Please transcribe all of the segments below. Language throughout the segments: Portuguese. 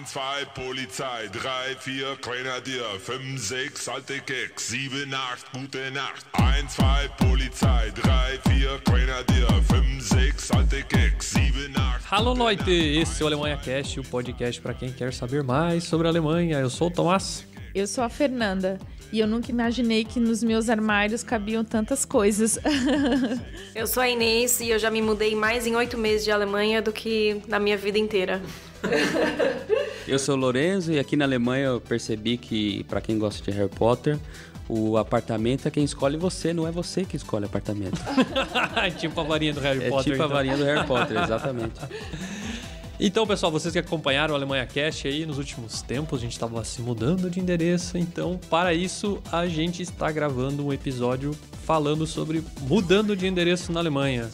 1, 2, Polizei, 3, 4, Grenadier, 5, 6, alte Keks, 7, 8, gute Nacht. 1, 2, Polizei, 3, 4, Grenadier, 5, 6, alte Keks, 7, 8. Hallo Leute, esse é o Alemanha Cast, o podcast para quem quer saber mais sobre a Alemanha. Eu sou o Tomás. Eu sou a Fernanda. E eu nunca imaginei que nos meus armários cabiam tantas coisas. eu sou a Inês e eu já me mudei mais em oito meses de Alemanha do que na minha vida inteira. Eu sou o Lorenzo e aqui na Alemanha eu percebi que, para quem gosta de Harry Potter, o apartamento é quem escolhe você, não é você que escolhe apartamento. tipo a varinha do Harry é Potter. Tipo então. a varinha do Harry Potter, exatamente. Então, pessoal, vocês que acompanharam o Alemanha Cast aí nos últimos tempos, a gente estava se mudando de endereço, então, para isso, a gente está gravando um episódio falando sobre mudando de endereço na Alemanha.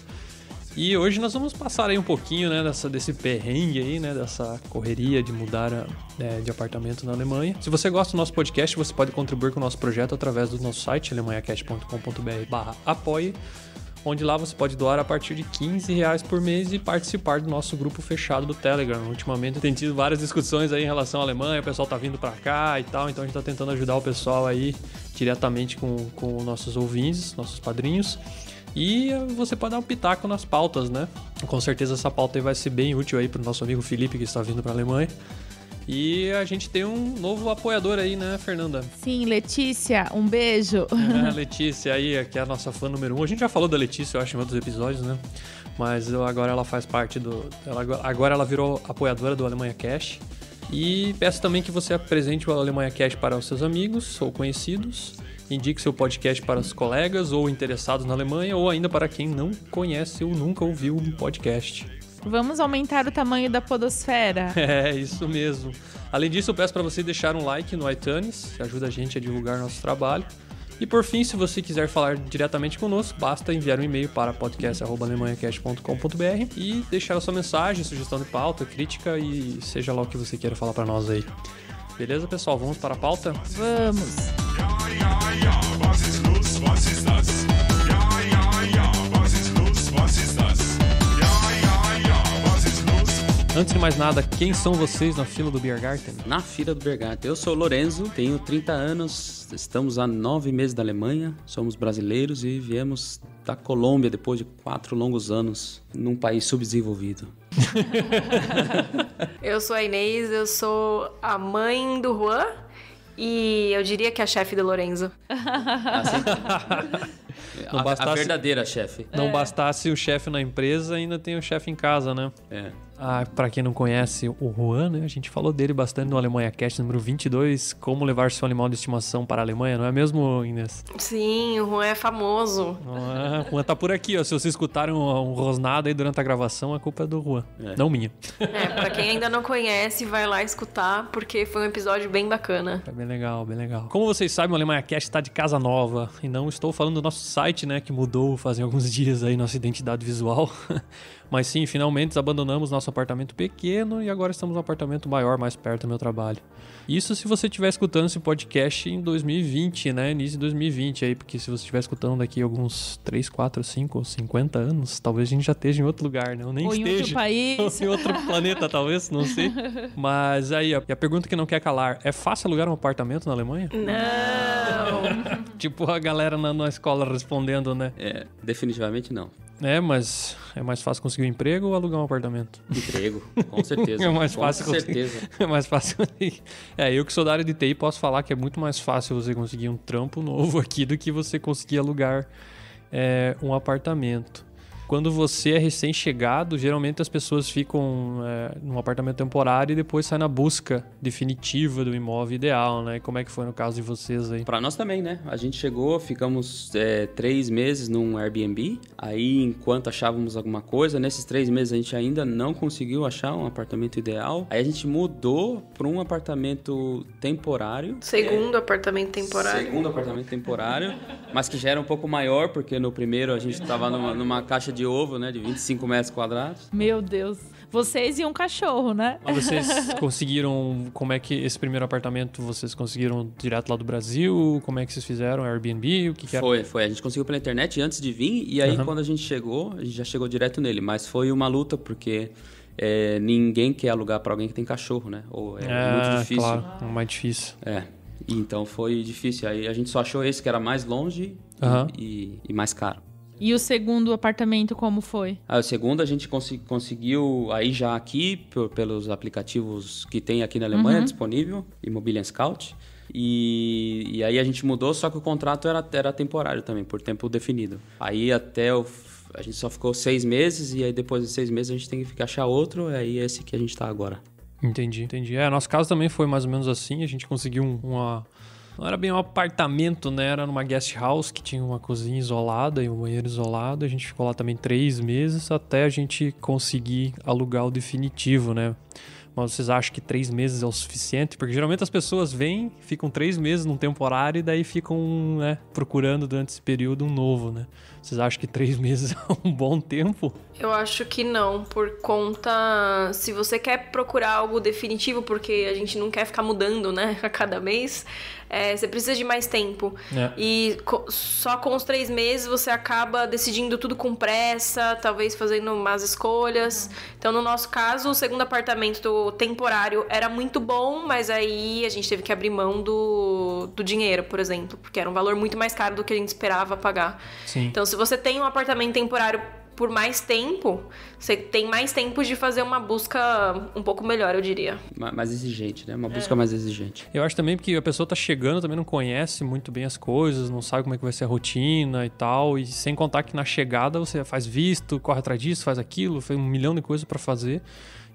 E hoje nós vamos passar aí um pouquinho, né, dessa, desse perrengue aí, né, dessa correria de mudar a, né, de apartamento na Alemanha. Se você gosta do nosso podcast, você pode contribuir com o nosso projeto através do nosso site, alemanhacast.com.br barra apoie, onde lá você pode doar a partir de 15 reais por mês e participar do nosso grupo fechado do Telegram. Ultimamente tem tido várias discussões aí em relação à Alemanha, o pessoal tá vindo para cá e tal, então a gente tá tentando ajudar o pessoal aí diretamente com, com nossos ouvintes, nossos padrinhos. E você pode dar um pitaco nas pautas, né? Com certeza essa pauta aí vai ser bem útil aí para o nosso amigo Felipe que está vindo para a Alemanha. E a gente tem um novo apoiador aí, né, Fernanda? Sim, Letícia, um beijo. É, Letícia aí, que é a nossa fã número um. A gente já falou da Letícia, eu acho, em outros episódios, né? Mas agora ela faz parte do. Ela, agora ela virou apoiadora do Alemanha Cash. E peço também que você apresente o Alemanha Cash para os seus amigos ou conhecidos. Indique seu podcast para os colegas ou interessados na Alemanha ou ainda para quem não conhece ou nunca ouviu um podcast. Vamos aumentar o tamanho da podosfera. É, isso mesmo. Além disso, eu peço para você deixar um like no iTunes, que ajuda a gente a divulgar nosso trabalho. E por fim, se você quiser falar diretamente conosco, basta enviar um e-mail para podcast.alemanhacast.com.br e deixar a sua mensagem, sugestão de pauta, crítica e seja lá o que você queira falar para nós aí. Beleza, pessoal? Vamos para a pauta? Vamos! Antes de mais nada, quem são vocês na fila do Biergarten? Na fila do Biergarten, eu sou o Lorenzo, tenho 30 anos, estamos há nove meses da Alemanha, somos brasileiros e viemos da Colômbia depois de quatro longos anos num país subdesenvolvido. eu sou a Inês, eu sou a mãe do Juan e eu diria que é a chefe do Lorenzo. Ah, não bastasse, a verdadeira chefe. Não é. bastasse o chefe na empresa, ainda tem o chefe em casa, né? É. Ah, para quem não conhece o Juan, né? A gente falou dele bastante no Alemanha Cast número 22, como levar seu animal de estimação para a Alemanha, não é mesmo, Inês? Sim, o Juan é famoso. Ah, o Juan tá por aqui, ó. Se vocês escutaram um rosnado aí durante a gravação, a culpa é do Juan, é. não minha. É, para quem ainda não conhece, vai lá escutar, porque foi um episódio bem bacana. É bem legal, bem legal. Como vocês sabem, o Alemanha Cast tá de casa nova, e não estou falando do nosso site, né, que mudou fazem alguns dias aí nossa identidade visual. Mas sim, finalmente abandonamos nosso apartamento pequeno e agora estamos num apartamento maior, mais perto do meu trabalho. Isso se você estiver escutando esse podcast em 2020, né? Início de 2020 aí, porque se você estiver escutando daqui alguns 3, 4, 5, 50 anos, talvez a gente já esteja em outro lugar, né? Ou nem Ou esteja. Em outro país. Ou em outro planeta, talvez, não sei. Mas aí, ó, e a pergunta que não quer calar: é fácil alugar um apartamento na Alemanha? Não! tipo a galera na, na escola respondendo, né? É, definitivamente não. É, mas é mais fácil conseguir um emprego ou alugar um apartamento? Emprego, com certeza. é mais fácil com certeza. é mais fácil conseguir. É, eu que sou da área de TI posso falar que é muito mais fácil você conseguir um trampo novo aqui do que você conseguir alugar é, um apartamento quando você é recém-chegado, geralmente as pessoas ficam é, num apartamento temporário e depois sai na busca definitiva do imóvel ideal, né? Como é que foi no caso de vocês aí? Para nós também, né? A gente chegou, ficamos é, três meses num Airbnb. Aí, enquanto achávamos alguma coisa, nesses três meses a gente ainda não conseguiu achar um apartamento ideal. Aí a gente mudou para um apartamento temporário. Segundo é, apartamento temporário. Segundo apartamento temporário, mas que já era um pouco maior, porque no primeiro a gente estava numa, numa caixa de ovo, né? De 25 metros quadrados. Meu Deus. Vocês e um cachorro, né? Mas vocês conseguiram. Como é que esse primeiro apartamento vocês conseguiram direto lá do Brasil? Como é que vocês fizeram? Airbnb? O que, que era? Foi, foi. A gente conseguiu pela internet antes de vir. E aí, uhum. quando a gente chegou, a gente já chegou direto nele. Mas foi uma luta, porque. É, ninguém quer alugar para alguém que tem cachorro, né? Ou é, é muito difícil. Claro, é mais difícil. É. Então foi difícil. Aí a gente só achou esse que era mais longe uhum. e, e mais caro. E o segundo apartamento, como foi? Ah, o segundo a gente cons conseguiu aí já aqui, pelos aplicativos que tem aqui na Alemanha uhum. disponível, Immobilien Scout. E, e, aí a gente mudou, só que o contrato era, era temporário também, por tempo definido. Aí até o, a gente só ficou seis meses, e aí depois de seis meses a gente tem que achar outro, e aí é esse que a gente está agora. Entendi, entendi. É, nosso caso também foi mais ou menos assim, a gente conseguiu uma não era bem um apartamento, né? Era numa guest house que tinha uma cozinha isolada e um banheiro isolado. A gente ficou lá também três meses até a gente conseguir alugar o definitivo, né? Mas vocês acham que três meses é o suficiente? Porque geralmente as pessoas vêm, ficam três meses num temporário e daí ficam né, procurando durante esse período um novo, né? Vocês acham que três meses é um bom tempo? Eu acho que não, por conta. Se você quer procurar algo definitivo, porque a gente não quer ficar mudando, né, a cada mês, é, você precisa de mais tempo. É. E co só com os três meses você acaba decidindo tudo com pressa, talvez fazendo más escolhas. Uhum. Então, no nosso caso, o segundo apartamento temporário era muito bom, mas aí a gente teve que abrir mão do, do dinheiro, por exemplo, porque era um valor muito mais caro do que a gente esperava pagar. Sim. Então, se você tem um apartamento temporário por mais tempo, você tem mais tempo de fazer uma busca um pouco melhor, eu diria. Mais exigente, né? Uma é. busca é. mais exigente. Eu acho também que a pessoa tá chegando, também não conhece muito bem as coisas, não sabe como é que vai ser a rotina e tal, e sem contar que na chegada você faz visto, corre atrás disso, faz aquilo, faz um milhão de coisas para fazer.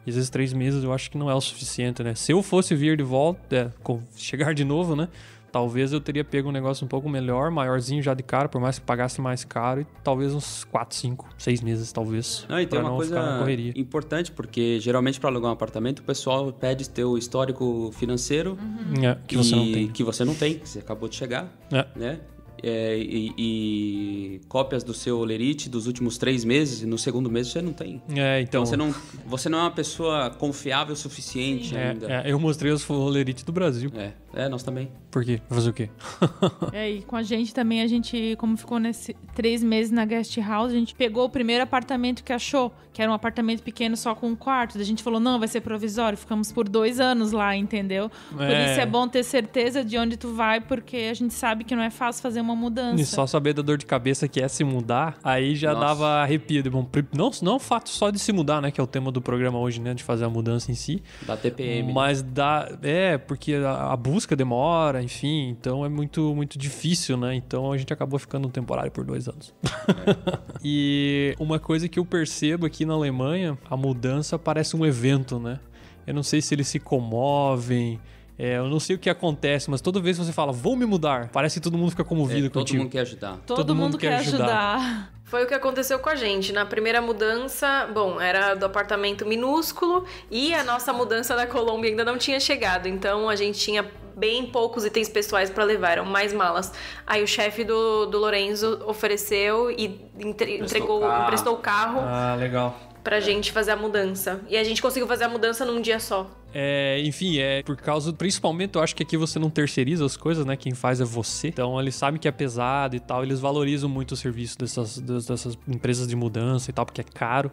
E às vezes três meses eu acho que não é o suficiente, né? Se eu fosse vir de volta, é, chegar de novo, né? Talvez eu teria pego um negócio um pouco melhor, maiorzinho já de cara, por mais que pagasse mais caro, e talvez uns 4, 5, 6 meses, talvez. Não, e tem uma coisa importante, porque geralmente para alugar um apartamento, o pessoal pede ter o histórico financeiro. Uhum. É, que, que, você não tem. Que você não tem, que você acabou de chegar, é. né? é, e, e, cópias do seu lerite dos últimos três meses, e no segundo mês você não tem. É, então... então você, não, você não é uma pessoa confiável o suficiente Sim. É, ainda. É, é, eu mostrei os lerites do Brasil. É, é, nós também. Por quê? Pra fazer o quê? é, e com a gente também, a gente, como ficou nesse três meses na guest house, a gente pegou o primeiro apartamento que achou, que era um apartamento pequeno só com um quarto. A gente falou, não, vai ser provisório. Ficamos por dois anos lá, entendeu? Por é. isso é bom ter certeza de onde tu vai, porque a gente sabe que não é fácil fazer uma uma mudança. E só saber da dor de cabeça que é se mudar, aí já Nossa. dava arrepio. De bom, não, não o fato só de se mudar, né? Que é o tema do programa hoje, né? De fazer a mudança em si. Da TPM. Né? Mas né? da. É, porque a, a, busca demora, enfim. Então é muito, muito difícil, né? Então a gente acabou ficando um temporário por dois anos. É. e uma coisa que eu percebo aqui na Alemanha, a mudança parece um evento, né? Eu não sei se eles se comovem é, eu não sei o que acontece, mas toda vez que você fala, vou me mudar, parece que todo mundo fica comovido é, todo contigo. Todo mundo quer ajudar. Todo, todo mundo, mundo, quer, ajudar. ajudar. Foi o que aconteceu com a gente. Na primeira mudança, bom, era do apartamento minúsculo e a nossa mudança da Colômbia ainda não tinha chegado. Então a gente tinha bem poucos itens pessoais para levar, eram mais malas. Aí o chefe do, do Lorenzo ofereceu e entre, entregou, carro. emprestou o carro. Ah, legal pra é. gente fazer a mudança. E a gente conseguiu fazer a mudança num dia só. É, enfim, é por causa, principalmente, eu acho que aqui você não terceiriza as coisas, né? Quem faz é você. Então eles sabem que é pesado e tal, eles valorizam muito o serviço dessas, dessas empresas de mudança e tal, porque é caro.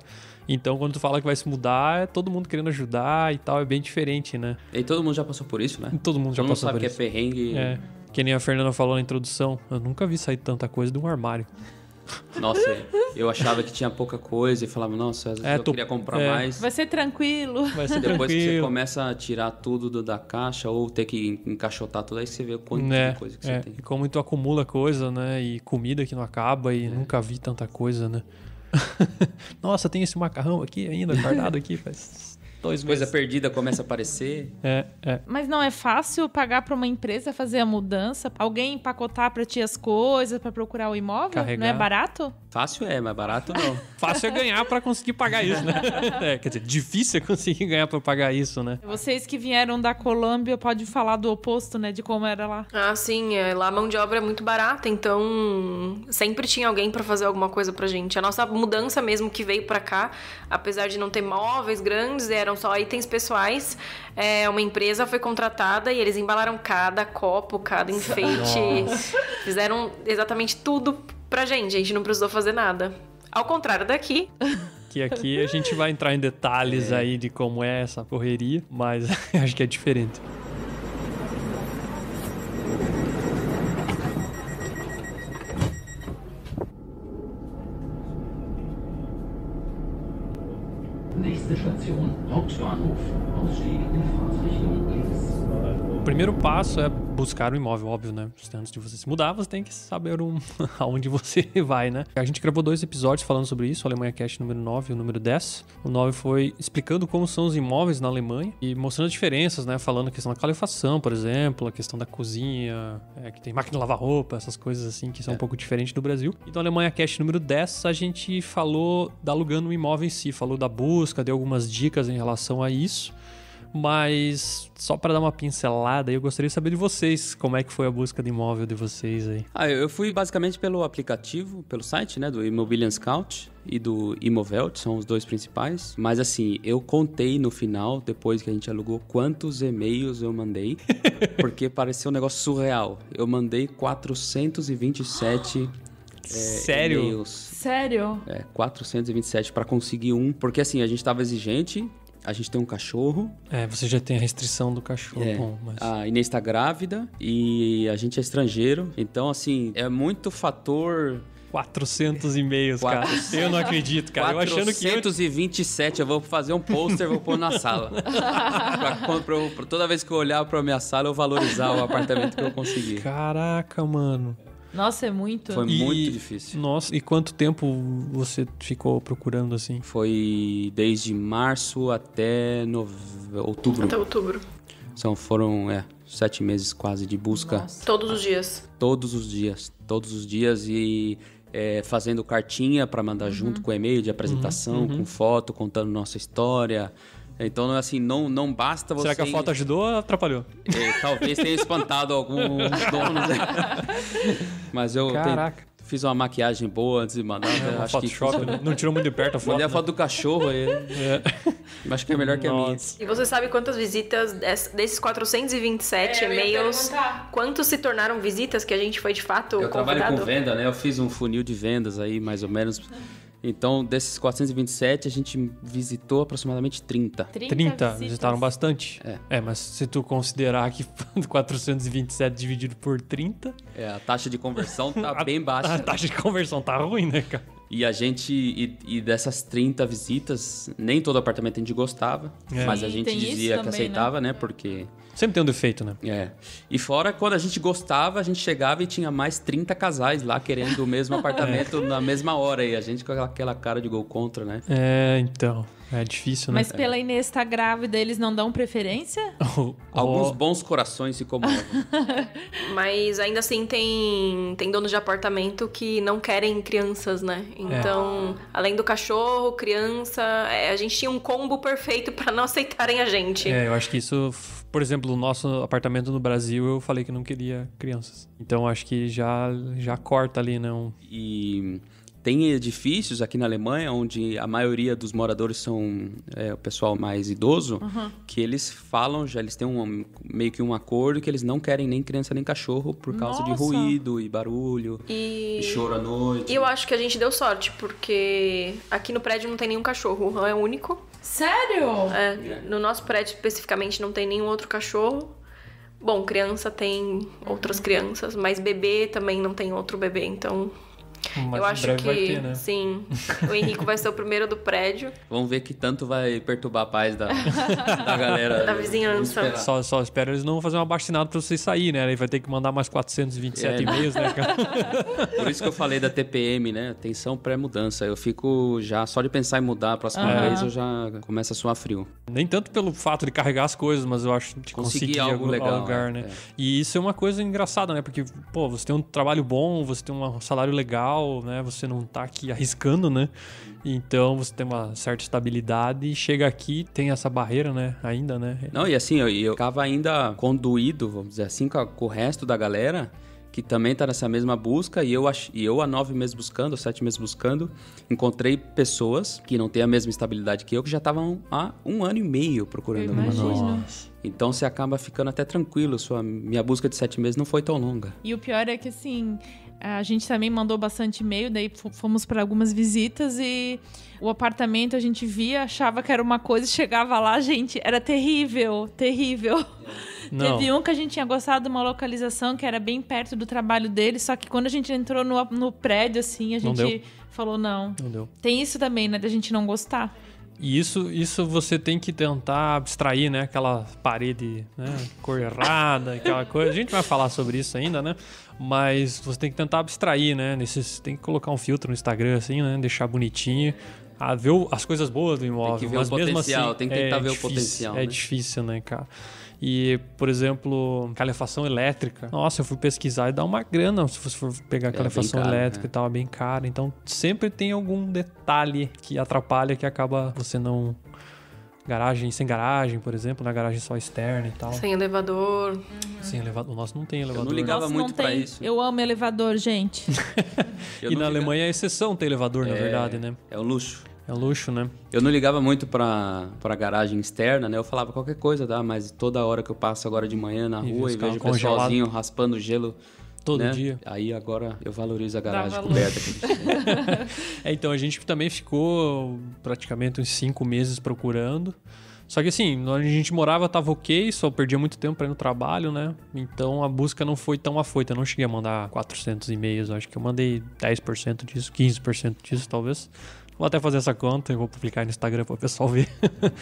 Então quando tu fala que vai se mudar, é todo mundo querendo ajudar e tal, é bem diferente, né? E todo mundo já passou por isso, né? Todo mundo já todo passou mundo por isso. sabe que é perrengue. É. Que nem a Fernanda falou na introdução, eu nunca vi sair tanta coisa de um armário. Nossa, eu achava que tinha pouca coisa e falava, nossa, é, eu queria comprar é. mais. Vai ser tranquilo. Vai ser Depois tranquilo. que você começa a tirar tudo do, da caixa ou ter que encaixotar tudo, aí você vê o quanto é, de coisa que é. você tem. E como tu acumula coisa, né? E comida que não acaba e é. nunca vi tanta coisa, né? nossa, tem esse macarrão aqui ainda guardado aqui, faz dois Coisa meses. Coisa perdida começa a aparecer. É, é. Mas não é fácil pagar para uma empresa fazer a mudança? Alguém empacotar para ti as coisas, para procurar o imóvel? Carregar. Não é barato? Fácil é, mas barato não. fácil é ganhar para conseguir pagar isso, né? É, quer dizer, difícil é conseguir ganhar para pagar isso, né? Vocês que vieram da Colômbia podem falar do oposto, né? De como era lá. Ah, sim. É, lá a mão de obra é muito barata, então sempre tinha alguém para fazer alguma coisa pra gente. A nossa mudança mesmo que veio para cá, apesar de não ter móveis grandes, eram então, só itens pessoais. É, uma empresa foi contratada e eles embalaram cada copo, cada enfeite. Nossa. Fizeram exatamente tudo pra gente. A gente não precisou fazer nada. Ao contrário daqui. Que aqui a gente vai entrar em detalhes é. aí de como é essa correria, mas acho que é diferente. Nächste Station, Hauptbahnhof. Ausstieg in Fahrtrichtung primeiro passo é buscar um imóvel, óbvio, né? Antes de você se mudar, você tem que saber um, aonde você vai, né? A gente gravou dois episódios falando sobre isso, Alemanha Cash número 9 e o número 10. O 9 foi explicando como são os imóveis na Alemanha e mostrando as diferenças, né? Falando a questão da calefação, por exemplo, a questão da cozinha, é, que tem máquina de lavar roupa, essas coisas assim que são é. um pouco diferentes do Brasil. Então, Alemanha Cash número 10, a gente falou da alugando um imóvel em si, falou da busca, deu algumas dicas em relação a isso. Mas só para dar uma pincelada, eu gostaria de saber de vocês, como é que foi a busca de imóvel de vocês aí? Ah, eu fui basicamente pelo aplicativo, pelo site, né, do Imobilian Scout e do Imovelt, são os dois principais. Mas assim, eu contei no final, depois que a gente alugou, quantos e-mails eu mandei, porque pareceu um negócio surreal. Eu mandei 427 É, eh, Sério? E-mails. Sério? É, 427 para conseguir um, porque assim, a gente tava exigente a gente tem um cachorro. É, você já tem a restrição do cachorro. É. Bom, mas... A Inês está grávida e a gente é estrangeiro. Então, assim, é muito fator 400 e meios cara. Eu não acredito, cara. 427, eu, eu... eu vou fazer um pôster, vou pôr na sala. pra, pra, pra, toda vez que eu olhar pra minha sala, eu valorizar o apartamento que eu consegui. Caraca, mano. Nossa, é muito. Foi e, muito difícil. Nossa, e quanto tempo você ficou procurando assim? Foi desde março até nove... outubro. Até outubro. São, foram, é, sete meses quase de busca. Nossa. Todos os dias. Todos os dias. Todos os dias e é, fazendo cartinha para mandar uhum. junto com e-mail de apresentação, uhum. com foto, contando nossa história. Então, é assim, não, não basta você. Será que a foto ajudou ou atrapalhou? É, talvez tenha espantado alguns donos. Mas eu Caraca. Tenho, fiz uma maquiagem boa antes de mandar. É, né? acho Photoshop, que... Né? não tirou muito de perto a foto. Olhei a né? foto do cachorro aí. É. Acho que é melhor que Nossa. a minha. E você sabe quantas visitas desses 427 é, e-mails, quantos se tornaram visitas que a gente foi de fato Eu convidado? trabalho com venda, né? Eu fiz um funil de vendas aí, mais ou menos. Então, desses 427, a gente visitou aproximadamente 30. 30, 30 visitaram bastante. É. é. mas se tu considerar que 427 dividido por 30... É, a taxa de conversão tá a, bem baixa. A taxa de conversão tá ruim, né, cara? E a gente, e, e, dessas 30 visitas, nem todo apartamento a gente gostava, é. mas a gente dizia que né? aceitava, né? né? Porque Sempre tem um defeito, né? É. E fora, quando a gente gostava, a gente chegava e tinha mais 30 casais lá querendo o mesmo apartamento é. na mesma hora. E a gente com aquela cara de gol contra, né? É, então. É difícil, né? Mas pela é. Inês estar tá grávida, eles não dão preferência? Oh, oh. Alguns bons corações se comovem. Mas ainda assim tem, tem donos de apartamento que não querem crianças, né? É. Então, é. além do cachorro, criança, é, a gente tinha um combo perfeito para não aceitarem a gente. É, eu acho que isso, por exemplo, o nosso apartamento no Brasil, eu falei que não queria crianças. Então acho que já já corta ali, não. E tem edifícios aqui na Alemanha onde a maioria dos moradores são é, o pessoal mais idoso, uhum. que eles falam já, eles têm um, meio que um acordo que eles não querem nem criança nem cachorro por causa Nossa. de ruído e barulho e... e... choro à noite. Eu acho que a gente deu sorte, porque aqui no prédio não tem nenhum cachorro, o é único. Sério? É, no nosso prédio especificamente não tem nenhum outro cachorro. Bom, criança tem outras uhum. crianças, mas bebê também não tem outro bebê, então mas eu acho que ter, né? sim. O Henrico vai ser o primeiro do prédio. Vamos ver que tanto vai perturbar a paz da, da galera. da vizinhança. Só, só espero eles não fazer um abaixinado pra vocês sair, né? Aí vai ter que mandar mais 427 é, né? e-mails, né, cara? Por isso que eu falei da TPM, né? Atenção pré-mudança. Eu fico já, só de pensar em mudar a próxima vez, eu já começo a suar frio. Nem tanto pelo fato de carregar as coisas, mas eu acho que conseguir, conseguir algo legal. Lugar, é, né? É. E isso é uma coisa engraçada, né? Porque, pô, você tem um trabalho bom, você tem um salário legal, né? Você não está aqui arriscando, né? Então você tem uma certa estabilidade e chega aqui, tem essa barreira, né? Ainda, né? Não, e assim, eu, eu ficava ainda conduído, vamos dizer assim, com, com o resto da galera que também está nessa mesma busca, e eu, e eu há nove meses buscando, sete meses buscando, encontrei pessoas que não têm a mesma estabilidade que eu, que já estavam há um ano e meio procurando alguma coisa. Então você acaba ficando até tranquilo, sua, minha busca de sete meses não foi tão longa. E o pior é que assim, a gente também mandou bastante e-mail, daí fomos para algumas visitas e o apartamento a gente via, achava que era uma coisa, chegava lá, gente, era terrível, terrível. Não. Teve um que a gente tinha gostado de uma localização que era bem perto do trabalho dele, só que quando a gente entrou no, no prédio, assim, a gente não falou não. Não deu. Tem isso também, né, da gente não gostar. E isso, isso você tem que tentar abstrair, né? Aquela parede né? cor errada, aquela coisa. A gente vai falar sobre isso ainda, né? Mas você tem que tentar abstrair, né? Nesses, tem que colocar um filtro no Instagram, assim, né? Deixar bonitinho. A ah, ver as coisas boas do imóvel. Tem que ver o assim potencial, assim, tem que é tentar é ver difícil, o potencial. É né? difícil, né, cara? E, por exemplo, calefação elétrica. Nossa, eu fui pesquisar e dá uma grana se você for pegar é, calefação caro, né? elétrica né? e tal, é bem caro. Então, sempre tem algum detalhe que atrapalha, que acaba você não garagem sem garagem, por exemplo, na garagem só externa e tal. Sem elevador. Uhum. Sem elevador. O nosso não tem elevador. Eu não né? ligava muito para isso. Eu amo elevador, gente. e na ligava. Alemanha é exceção ter elevador, é... na verdade, né? É um luxo. É luxo, né? Eu não ligava muito para a garagem externa, né? Eu falava qualquer coisa, tá? mas toda hora que eu passo agora de manhã na e rua e vejo o pessoalzinho raspando gelo. Todo né? dia. Aí agora eu valorizo a garagem coberta. é, então, a gente também ficou praticamente uns cinco meses procurando. Só que assim, onde a gente morava tava ok, só perdia muito tempo para ir no trabalho, né? Então a busca não foi tão afoita. Eu não cheguei a mandar 400 e-mails, acho que eu mandei 10% disso, 15% disso talvez. Vou até fazer essa conta e vou publicar no Instagram para o pessoal ver.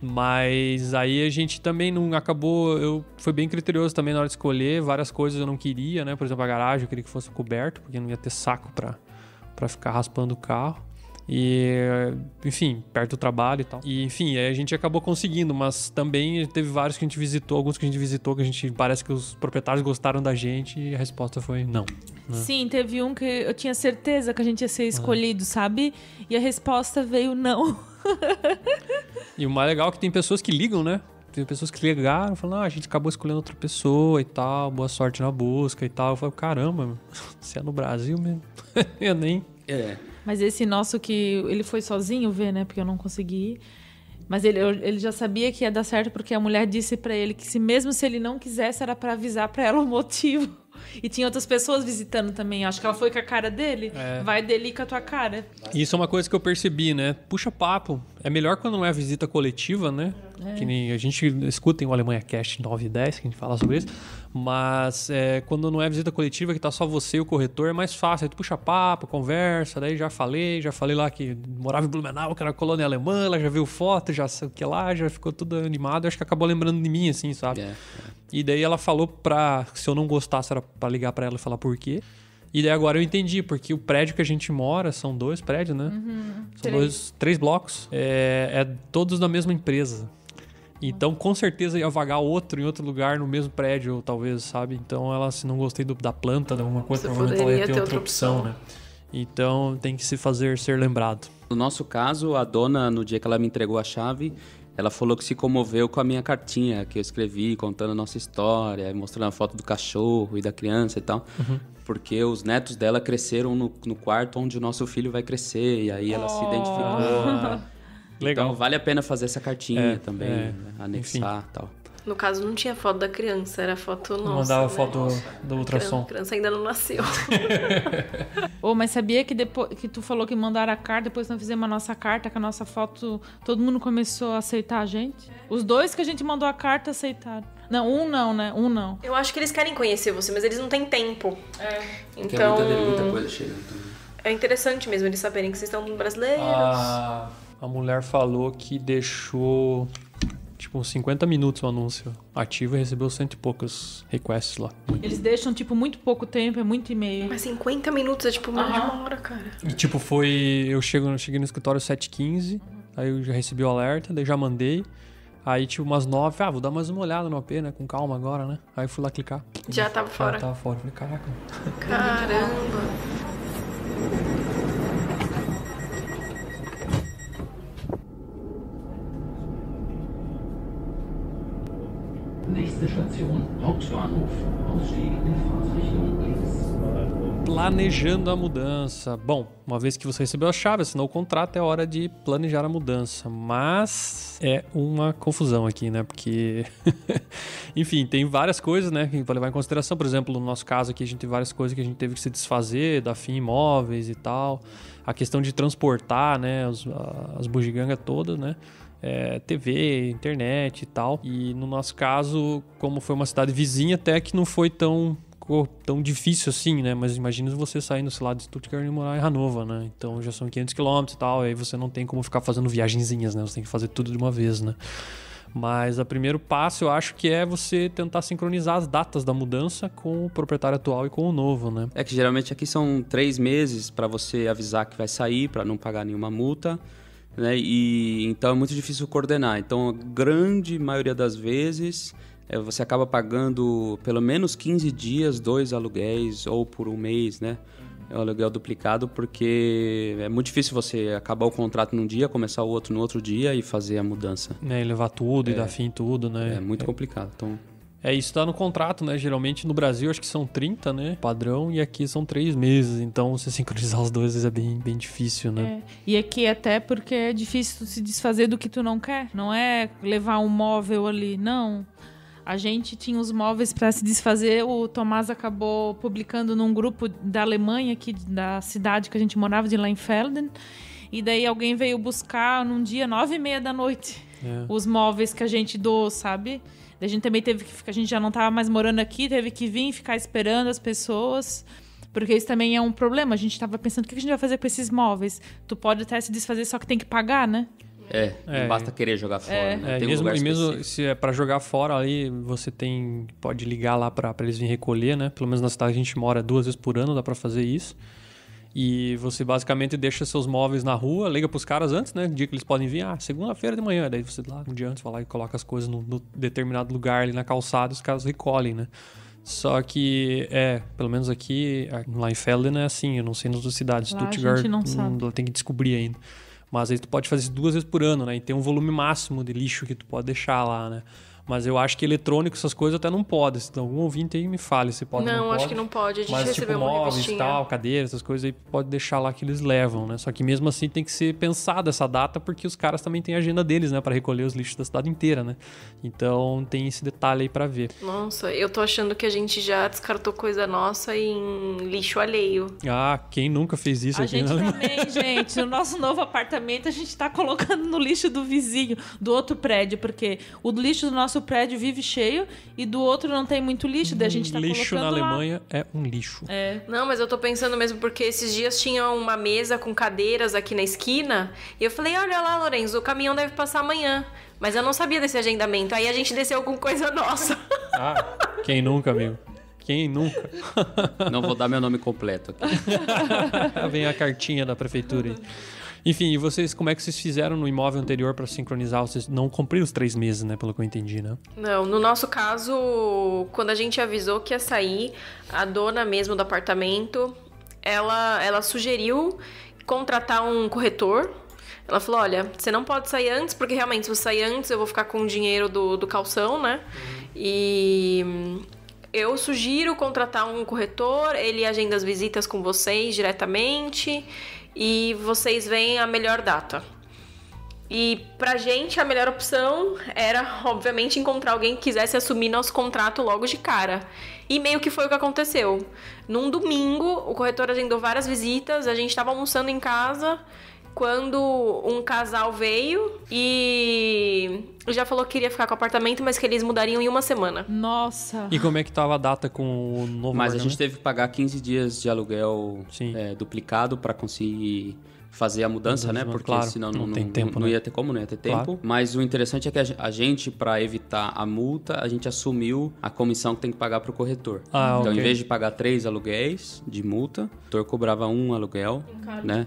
Mas aí a gente também não acabou. Eu fui bem criterioso também na hora de escolher. Várias coisas eu não queria, né? Por exemplo, a garagem eu queria que fosse coberto, porque não ia ter saco para ficar raspando o carro. E, enfim, perto do trabalho e tal. E, enfim, aí a gente acabou conseguindo, mas também teve vários que a gente visitou, alguns que a gente visitou, que a gente parece que os proprietários gostaram da gente e a resposta foi não. Né? Sim, teve um que eu tinha certeza que a gente ia ser ah. escolhido, sabe? E a resposta veio não. e o mais legal é que tem pessoas que ligam, né? Tem pessoas que ligaram, falam, ah, a gente acabou escolhendo outra pessoa e tal, boa sorte na busca e tal. Eu falei, caramba, você é no Brasil mesmo? eu nem. É. Mas esse nosso que ele foi sozinho ver, né? Porque eu não consegui. Mas ele, ele já sabia que ia dar certo porque a mulher disse para ele que se mesmo se ele não quisesse era para avisar para ela o motivo. E tinha outras pessoas visitando também. Acho que ela foi com a cara dele. É. Vai dele com a tua cara. Isso é uma coisa que eu percebi, né? Puxa papo. É melhor quando não é visita coletiva, né? É. Que nem a gente escuta em o Alemanha Cast 9 e 10, que a gente fala sobre isso. Mas é, quando não é visita coletiva, que tá só você e o corretor, é mais fácil. Aí tu puxa papo, conversa, daí já falei, já falei lá que morava em Blumenau, que era colônia alemã, ela já viu foto, já sei o que lá, já ficou tudo animado. Acho que acabou lembrando de mim, assim, sabe? É. é. E daí ela falou pra. Se eu não gostasse, era pra ligar pra ela e falar por quê. E daí agora eu entendi, porque o prédio que a gente mora são dois prédios, né? Uhum, são três. dois, três blocos. É, é todos da mesma empresa. Então, com certeza ia vagar outro em outro lugar no mesmo prédio, talvez, sabe? Então, ela, se não gostei do, da planta, de alguma coisa, provavelmente ela ia ter, ter outra opção, opção, né? Então, tem que se fazer ser lembrado. No nosso caso, a dona, no dia que ela me entregou a chave, ela falou que se comoveu com a minha cartinha que eu escrevi contando a nossa história, mostrando a foto do cachorro e da criança e tal. Uhum. Porque os netos dela cresceram no, no, quarto onde o nosso filho vai crescer. E aí ela oh. se identificou. Ah, então, legal. Então vale a pena fazer essa cartinha é, também, é. Né, anexar e tal. No caso, não tinha foto da criança, era foto nossa. Mandava né? foto do ultrassom. A criança ainda não nasceu. oh, mas sabia que depois que tu falou que mandaram a carta, depois nós fizemos a nossa carta com a nossa foto, todo mundo começou a aceitar a gente? Os dois que a gente mandou a carta aceitaram. Não, um não, né? Um não. Eu acho que eles querem conhecer você, mas eles não têm tempo. É. Então. é muita, muita coisa chegando. É interessante mesmo eles saberem que vocês estão brasileiros. Ah. A mulher falou que deixou tipo, uns 50 minutos o anúncio ativo e recebeu cento e poucos requests lá. Eles deixam, tipo, muito pouco tempo, é muito e-mail. Mas 50 minutos é, tipo, mais de uma hora, cara. E, tipo, foi... Eu chego, cheguei no escritório 7h15, uhum. aí eu já recebi o alerta, daí já mandei. Aí, tipo, umas nove, ah, vou dar mais uma olhada no AP, né? Com calma agora, né? Aí fui lá clicar. Já tava fora. Já tava fora. Falei, caraca. Caramba. Planejando a mudança. Bom, uma vez que você recebeu a chave, assinou o contrato, é hora de planejar a mudança. Mas é uma confusão aqui, né? Porque, enfim, tem várias coisas, né? Que a gente vai levar em consideração. Por exemplo, no nosso caso aqui, a gente tem várias coisas que a gente teve que se desfazer da FIM Imóveis e tal. A questão de transportar, né? As, as bugigangas todas, né? é, TV, internet e tal. E no nosso caso, como foi uma cidade vizinha, até que não foi tão tão difícil assim, né? Mas imagina você saindo, sei lá, de Stuttgart e morar em Hanova, né? Então já são 500 quilômetros e tal, aí você não tem como ficar fazendo viagenzinhas, né? Você tem que fazer tudo de uma vez, né? Mas o primeiro passo eu acho que é você tentar sincronizar as datas da mudança com o proprietário atual e com o novo, né? É que geralmente aqui são três meses para você avisar que vai sair, para não pagar nenhuma multa né? E então é muito difícil coordenar. Então, a grande maioria das vezes é, você acaba pagando pelo menos 15 dias dois aluguéis ou por um mês, né? É um aluguel duplicado, porque é muito difícil você acabar o contrato num dia, começar o outro no outro dia e fazer a mudança. É, e levar tudo é, e dar fim em tudo, né? É muito é. complicado. Então, é, isso tá no contrato, né? Geralmente no Brasil acho que são 30, né? Padrão, e aqui são três meses. Então, você sincronizar os dois é bem, bem difícil, né? É. E aqui até porque é difícil se desfazer do que tu não quer. Não é levar um móvel ali, não. A gente tinha os móveis para se desfazer. O Tomás acabou publicando num grupo da Alemanha, aqui da cidade que a gente morava, de Leinfelden. E daí alguém veio buscar num dia, nove e meia da noite, é. os móveis que a gente doou, sabe? A gente também teve que ficar, a gente já não estava mais morando aqui, teve que vir ficar esperando as pessoas. Porque isso também é um problema. A gente estava pensando o que a gente vai fazer com esses móveis. Tu pode até se desfazer, só que tem que pagar, né? É, é, não basta querer jogar é. fora. É, né? é tem mesmo, um e mesmo se é para jogar fora ali, você tem pode ligar lá para eles virem recolher, né? Pelo menos na cidade a gente mora duas vezes por ano, dá para fazer isso. E você basicamente deixa seus móveis na rua, liga pros caras antes, né? Dia que eles podem vir, ah, segunda-feira de manhã. Daí você lá um dia antes vai lá e coloca as coisas no, no determinado lugar ali na calçada, os caras recolhem, né? Só que, é, pelo menos aqui, lá em Felden né, é assim, eu não sei nas outras cidades. Lá Stuttgart, a gente não sabe. tem que descobrir ainda. Mas aí tu pode fazer duas vezes por ano, né? E tem um volume máximo de lixo que tu pode deixar lá, né? Mas eu acho que eletrônico, essas coisas até não pode. Então, algum ouvinte aí me fale se pode. Não, não pode. acho que não pode. A gente Mas, tipo, recebeu tipo, uma móveis, tal, cadeiras, essas coisas aí pode deixar lá que eles levam, né? Só que mesmo assim tem que ser pensada essa data, porque os caras também têm a agenda deles, né? para recolher os lixos da cidade inteira, né? Então tem esse detalhe aí para ver. Nossa, eu tô achando que a gente já descartou coisa nossa em lixo alheio. Ah, quem nunca fez isso a aqui gente na né? também, gente. No nosso novo apartamento, a gente tá colocando no lixo do vizinho, do outro prédio, porque o lixo do nosso nosso prédio vive cheio e do outro não tem muito lixo, daí a gente tá Lixo na Alemanha lá. é um lixo. É. Não, mas eu tô pensando mesmo porque esses dias tinha uma mesa com cadeiras aqui na esquina e eu falei: "Olha lá, Lorenzo, o caminhão deve passar amanhã". Mas eu não sabia desse agendamento. Aí a gente desceu com coisa nossa. Ah, quem nunca, amigo? Quem nunca? Não vou dar meu nome completo aqui. Vem a cartinha da prefeitura aí. Enfim, e vocês, como é que vocês fizeram no imóvel anterior para sincronizar? Vocês não cumpriram os três meses, né? Pelo que eu entendi, né? Não, no nosso caso, quando a gente avisou que ia sair, a dona mesmo do apartamento, ela, ela sugeriu contratar um corretor ela falou: olha, você não pode sair antes, porque realmente, se você sair antes, eu vou ficar com o dinheiro do, do calção, né? Uhum. E eu sugiro contratar um corretor, ele agenda as visitas com vocês diretamente e vocês veem a melhor data. E pra gente a melhor opção era, obviamente, encontrar alguém que quisesse assumir nosso contrato logo de cara. E meio que foi o que aconteceu. Num domingo, o corretor agendou várias visitas, a gente estava almoçando em casa quando um casal veio e já falou que queria ficar com o apartamento, mas que eles mudariam em uma semana. Nossa. E como é que tava tá a data com o novo Mas a gente teve que pagar 15 dias de aluguel é, duplicado para conseguir fazer a mudança, né? Porque claro, senão não, não, tem tempo, não, né? não ia ter como, não ia ter tempo. Claro. Mas o interessante é que a gente, para evitar a multa, a gente assumiu a comissão que tem que pagar para o corretor. Ah, então, okay. em vez de pagar três aluguéis de multa, o corretor cobrava um aluguel, né?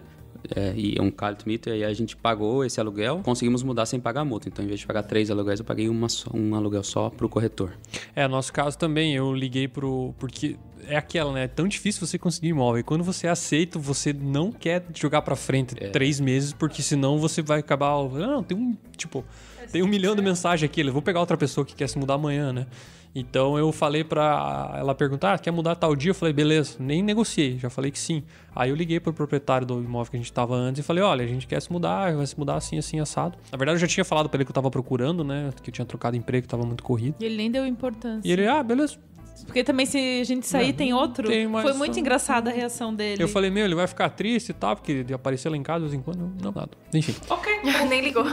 é, e é um cálito meter, e a gente pagou esse aluguel, conseguimos mudar sem pagar multa. Então, em vez de pagar três aluguéis, eu paguei uma só, um aluguel só para o corretor. É, nosso caso também, eu liguei para o Porque é aquela, né? É tão difícil você conseguir imóvel. E quando você é aceita, você não quer jogar para frente é. três meses, porque senão você vai acabar. Ah, não, tem um. Tipo, é, tem um milhão de mensagem aqui, eu vou pegar outra pessoa que quer se mudar amanhã, né? Então eu falei para ela perguntar, ah, quer mudar tal dia? Eu falei, beleza, nem negociei, já falei que sim. Aí eu liguei pro proprietário do imóvel que a gente tava antes e falei, olha, a gente quer se mudar, vai se mudar assim, assim, assado. Na verdade eu já tinha falado para ele que eu tava procurando, né, que eu tinha trocado emprego, que tava muito corrido. E ele nem deu importância. E ele, ah, beleza, porque também se a gente sair, é, tem outro. Tem mais Foi muito engraçada a reação dele. Eu falei, meu, ele vai ficar triste e tá, tal, porque ele apareceu lá em casa de vez em quando. Não, nada. Enfim. Ok, nem ligou.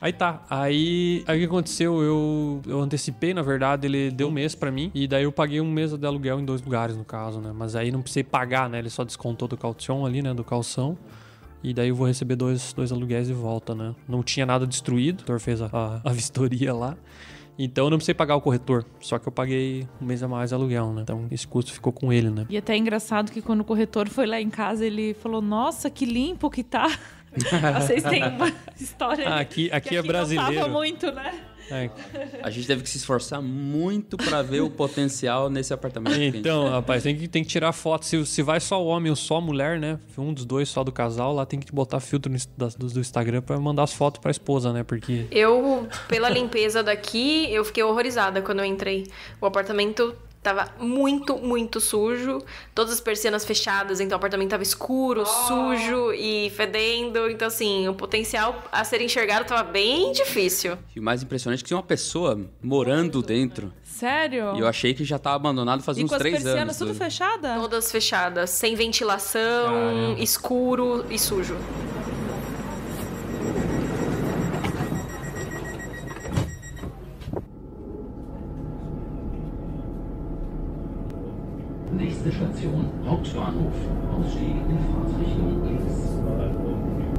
aí tá. Aí, aí o que aconteceu? Eu, eu antecipei, na verdade, ele deu um mês pra mim. E daí eu paguei um mês de aluguel em dois lugares, no caso, né? Mas aí não precisei pagar, né? Ele só descontou do calção ali, né? Do calção. E daí eu vou receber dois, dois aluguéis de volta, né? Não tinha nada destruído. O Thor fez a, a, a vistoria lá. Então eu não precisei pagar o corretor. Só que eu paguei um mês a mais aluguel, né? Então esse custo ficou com ele, né? E até é engraçado que quando o corretor foi lá em casa, ele falou: Nossa, que limpo que tá. Vocês têm uma história. Ah, aqui, aqui, aqui é brasileiro. Não muito, né? É. A gente teve que se esforçar muito para ver o potencial nesse apartamento. Então, gente... rapaz, tem que, tem que tirar foto. Se, se vai só o homem ou só a mulher, né? Um dos dois só do casal, lá tem que botar filtro no, do, Instagram para mandar as fotos pra esposa, né? Porque. Eu, pela limpeza daqui, eu fiquei horrorizada quando eu entrei. O apartamento Tava muito, muito sujo. Todas as persianas fechadas, então o apartamento tava escuro, oh. sujo e fedendo. Então, assim, o potencial a ser enxergado tava bem difícil. E o mais impressionante é que tinha uma pessoa morando dentro. Sério? E eu achei que já tava abandonado faz e uns três anos. as persianas tudo né? fechadas? Todas fechadas, sem ventilação, Caramba. escuro e sujo.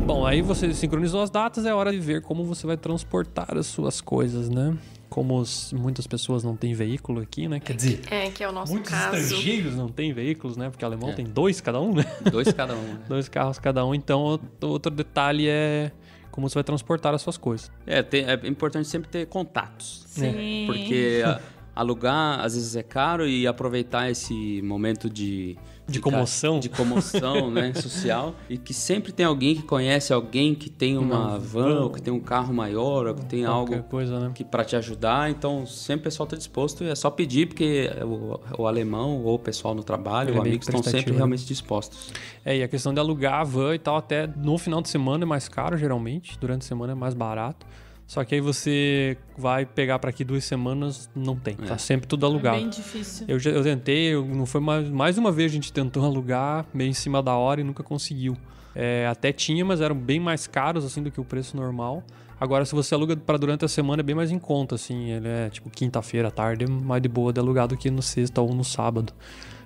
Bom, aí você sincronizou as datas, é hora de ver como você vai transportar as suas coisas, né? Como os, muitas pessoas não têm veículo aqui, né? Quer dizer, é, que é o nosso muitos caso. estrangeiros não têm veículos, né? Porque alemão é. tem dois cada um, né? Dois cada um. Né? dois carros cada um. Então, outro detalhe é como você vai transportar as suas coisas. É, tem, é importante sempre ter contatos. Né? Sim. Né? Porque alugar às vezes é caro e aproveitar esse momento de de, comoção, de comoção, né, social e que sempre tem alguém que conhece alguém que tem uma, uma van, van, ou que tem um carro maior, ou que tem algo coisa, né? que para te ajudar, então sempre o pessoal está disposto e é só pedir porque o, o alemão ou o pessoal no trabalho, é amigos estão sempre né? realmente dispostos. É, e a questão de alugar a van e tal até no final de semana é mais caro geralmente, durante a semana é mais barato. Só que aí você vai pegar para aqui duas semanas, não tem. Tá é. Tá sempre tudo alugado. É bem difícil. Eu, eu tentei, eu, não foi mais, mais uma vez a gente tentou alugar meio em cima da hora e nunca conseguiu. É, até tinha, mas eram bem mais caros assim do que o preço normal. Agora, se você aluga para durante a semana, é bem mais em conta, assim. Ele é tipo quinta-feira à tarde, é mais de boa de alugar do que no sexta ou no sábado.